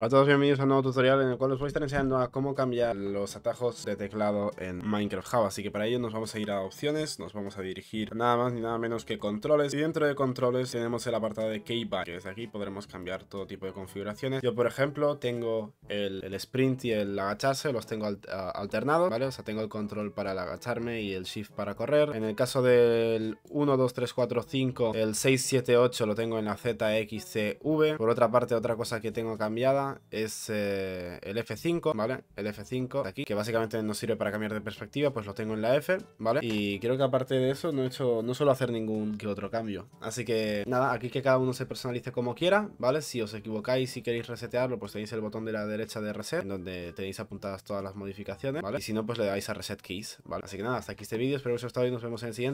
Hola a todos, bienvenidos a un nuevo tutorial en el cual os voy a estar enseñando a cómo cambiar los atajos de teclado en Minecraft Java. Así que para ello nos vamos a ir a opciones, nos vamos a dirigir nada más ni nada menos que controles. Y dentro de controles tenemos el apartado de Keybind. que desde aquí podremos cambiar todo tipo de configuraciones. Yo por ejemplo tengo el, sprint y el agacharse, los tengo alternados, ¿vale? O sea, tengo el control para el agacharme y el shift para correr. En el caso del 1, 2, 3, 4, 5, el 6, 7, 8 lo tengo en la ZXCV. Por otra parte, otra cosa que tengo cambiada es eh, el F5, ¿vale? El F5 de aquí, que básicamente nos sirve para cambiar de perspectiva, pues lo tengo en la F, ¿vale? Y creo que aparte de eso no he hecho, no suelo hacer ningún que otro cambio. Así que nada, aquí que cada uno se personalice como quiera, ¿vale? Si os equivocáis y queréis resetearlo, pues tenéis el botón de la derecha de reset, donde tenéis apuntadas todas las modificaciones, ¿vale? Y si no, pues le dais a reset keys, ¿vale? Así que nada, hasta aquí este vídeo, espero que os haya gustado y nos vemos en el siguiente.